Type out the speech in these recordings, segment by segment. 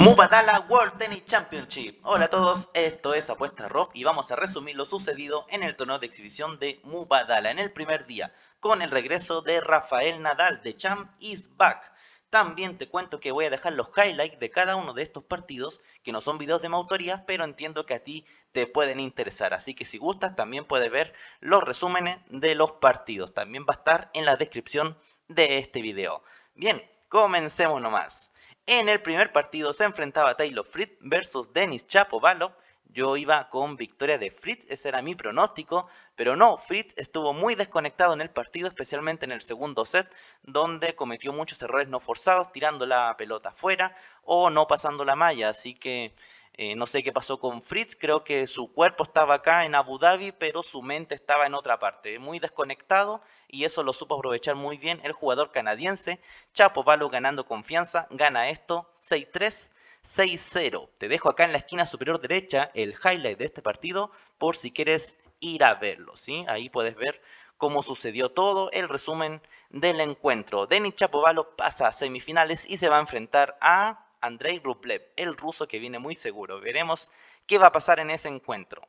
Mubadala World Tennis Championship. Hola a todos, esto es Apuesta Rob y vamos a resumir lo sucedido en el torneo de exhibición de Mubadala en el primer día, con el regreso de Rafael Nadal de Champ is Back. También te cuento que voy a dejar los highlights de cada uno de estos partidos, que no son videos de Mautoría, autoría, pero entiendo que a ti te pueden interesar. Así que si gustas, también puedes ver los resúmenes de los partidos. También va a estar en la descripción de este video. Bien, comencemos nomás. En el primer partido se enfrentaba Taylor Fritz versus Denis Chapovalo, Yo iba con victoria de Fritz, ese era mi pronóstico, pero no, Fritz estuvo muy desconectado en el partido, especialmente en el segundo set, donde cometió muchos errores no forzados, tirando la pelota afuera o no pasando la malla, así que eh, no sé qué pasó con Fritz, creo que su cuerpo estaba acá en Abu Dhabi, pero su mente estaba en otra parte, muy desconectado, y eso lo supo aprovechar muy bien el jugador canadiense. Chapo Palo ganando confianza, gana esto 6-3. 6-0. Te dejo acá en la esquina superior derecha el highlight de este partido por si quieres ir a verlo, ¿sí? Ahí puedes ver cómo sucedió todo, el resumen del encuentro. Denis Chapovalo pasa a semifinales y se va a enfrentar a Andrei Rublev, el ruso que viene muy seguro. Veremos qué va a pasar en ese encuentro.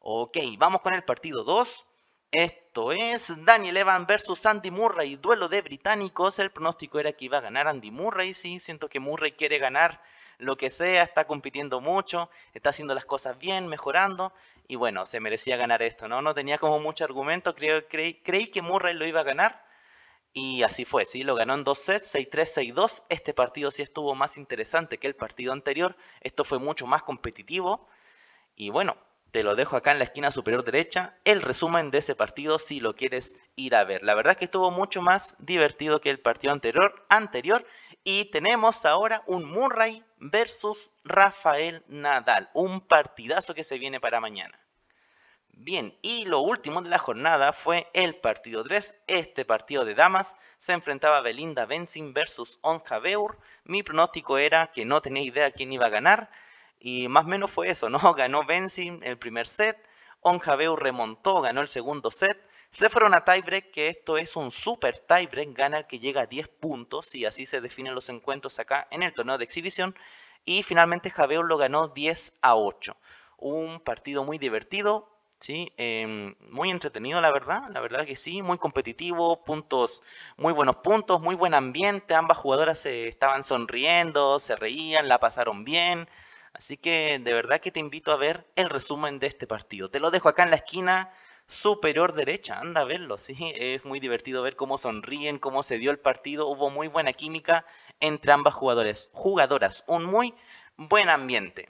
Ok, vamos con el partido 2. Esto es Daniel Evan versus Andy Murray, duelo de británicos. El pronóstico era que iba a ganar Andy Murray. Sí, siento que Murray quiere ganar lo que sea, está compitiendo mucho, está haciendo las cosas bien, mejorando. Y bueno, se merecía ganar esto, ¿no? No tenía como mucho argumento, creo, creí que Murray lo iba a ganar. Y así fue, sí, lo ganó en dos sets, 6-3, 6-2. Este partido sí estuvo más interesante que el partido anterior. Esto fue mucho más competitivo. Y bueno, te lo dejo acá en la esquina superior derecha, el resumen de ese partido si lo quieres ir a ver. La verdad que estuvo mucho más divertido que el partido anterior, anterior y tenemos ahora un Murray versus Rafael Nadal, un partidazo que se viene para mañana. Bien, y lo último de la jornada fue el partido 3. Este partido de damas se enfrentaba Belinda Benzin versus Ons Jabeur. Mi pronóstico era que no tenía idea quién iba a ganar. Y más o menos fue eso, ¿no? Ganó Benzin el primer set. Ons Jabeur remontó, ganó el segundo set. Se fueron a tiebreak, que esto es un super tiebreak. Gana el que llega a 10 puntos y así se definen los encuentros acá en el torneo de exhibición. Y finalmente Jabeur lo ganó 10 a 8. Un partido muy divertido, ¿sí? Em, muy entretenido, la verdad, la verdad que sí, muy competitivo, puntos, muy buenos puntos, muy buen ambiente, ambas jugadoras se estaban sonriendo, se reían, la pasaron bien, así que de verdad que te invito a ver el resumen de este partido. Te lo dejo acá en la esquina superior derecha, anda a verlo, sí, es muy divertido ver cómo sonríen, cómo se dio el partido, hubo muy buena química entre ambas jugadores, jugadoras, un muy buen ambiente.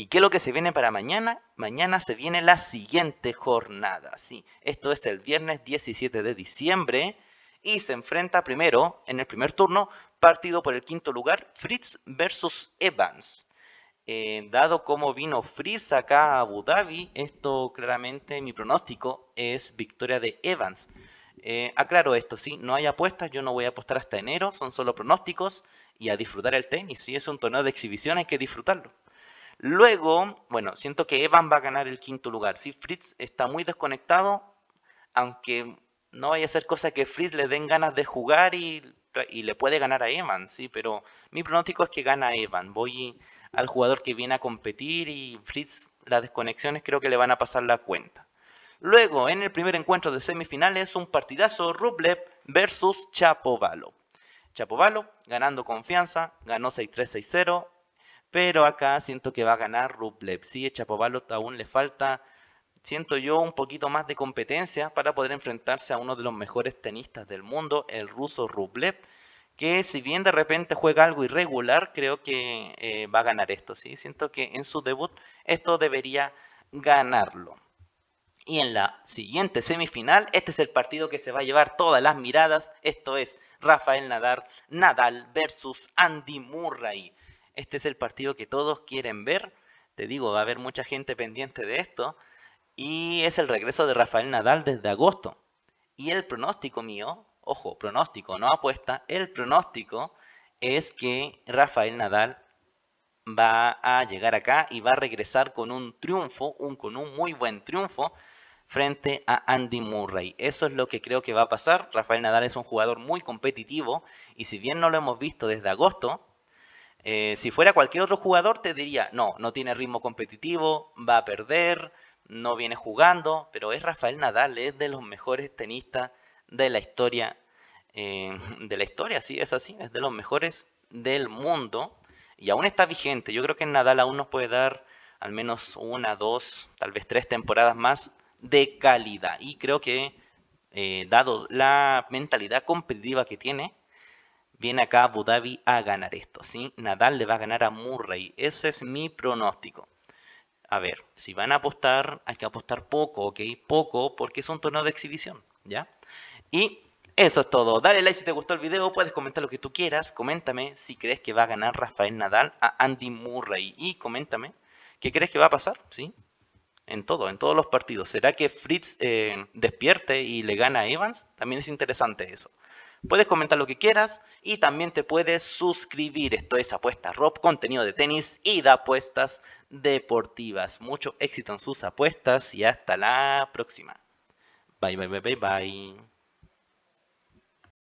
¿Y qué es lo que se viene para mañana? Mañana se viene la siguiente jornada, ¿sí? Esto es el viernes 17 de diciembre y se enfrenta primero, en el primer turno, partido por el quinto lugar, Fritz versus Evans. Eh, dado como vino Fritz acá a Abu Dhabi, esto claramente mi pronóstico es victoria de Evans. Eh, aclaro esto, sí, no hay apuestas, yo no voy a apostar hasta enero, son solo pronósticos y a disfrutar el tenis. Si es un torneo de exhibición hay que disfrutarlo. Luego, bueno, siento que Evan va a ganar el quinto lugar. Si Fritz está muy desconectado, aunque no vaya a ser cosa que Fritz le den ganas de jugar y, le puede ganar a Evan, sí, pero mi pronóstico es que gana Evan. Voy al jugador que viene a competir y Fritz, las desconexiones creo que le van a pasar la cuenta. Luego, en el primer encuentro de semifinales, un partidazo Rublev versus Chapovalo. Chapovalo, ganando confianza, ganó 6-3-6-0, pero acá siento que va a ganar Rublev. Sí, Chapovalov aún le falta, siento yo, un poquito más de competencia para poder enfrentarse a uno de los mejores tenistas del mundo, el ruso Rublev, que si bien de repente juega algo irregular, creo que eh, va a ganar esto. ¿sí? Siento que en su debut esto debería ganarlo. Y en la siguiente semifinal, este es el partido que se va a llevar todas las miradas. Esto es Rafael Nadal, Nadal versus Andy Murray. Este es el partido que todos quieren ver. Te digo, va a haber mucha gente pendiente de esto. Y es el regreso de Rafael Nadal desde agosto. Y el pronóstico mío, ojo, pronóstico, no apuesta, el pronóstico es que Rafael Nadal va a llegar acá y va a regresar con un triunfo, un, con un muy buen triunfo frente a Andy Murray. Eso es lo que creo que va a pasar. Rafael Nadal es un jugador muy competitivo y si bien no lo hemos visto desde agosto, eh, si fuera cualquier otro jugador, te diría, no, no tiene ritmo competitivo, va a perder, no viene jugando, pero es Rafael Nadal, es de los mejores tenistas de la historia, eh, de la historia, sí, es así, es de los mejores del mundo y aún está vigente. Yo creo que Nadal aún nos puede dar al menos una, dos, tal vez tres temporadas más de calidad y creo que eh, dado la mentalidad competitiva que tiene, viene acá Abu Dhabi a ganar esto, ¿sí? Nadal le va a ganar a Murray, ese es mi pronóstico. A ver, si van a apostar, hay que apostar poco, ¿ok? Poco, porque es un torneo de exhibición, ¿ya? Y eso es todo. Dale like si te gustó el video, puedes comentar lo que tú quieras. Coméntame si crees que va a ganar Rafael Nadal a Andy Murray. Y coméntame qué crees que va a pasar, ¿sí? En todo, en todos los partidos. ¿Será que Fritz eh, despierte y le gana a Evans? También es interesante eso. Puedes comentar lo que quieras y también te puedes suscribir. Esto es apuesta Rob, contenido de tenis y de apuestas deportivas. Mucho éxito en sus apuestas y hasta la próxima. Bye, bye, bye, bye, bye.